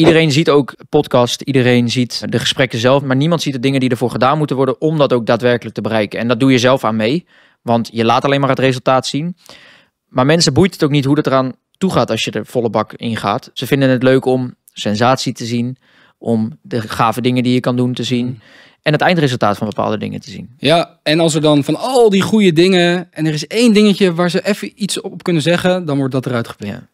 Iedereen ziet ook podcast, iedereen ziet de gesprekken zelf, maar niemand ziet de dingen die ervoor gedaan moeten worden om dat ook daadwerkelijk te bereiken. En dat doe je zelf aan mee, want je laat alleen maar het resultaat zien. Maar mensen boeit het ook niet hoe dat eraan toe gaat als je er volle bak in gaat. Ze vinden het leuk om sensatie te zien, om de gave dingen die je kan doen te zien. Mm. En het eindresultaat van bepaalde dingen te zien. Ja, en als er dan van al die goede dingen. en er is één dingetje waar ze even iets op kunnen zeggen. dan wordt dat eruit gepikt. Ja.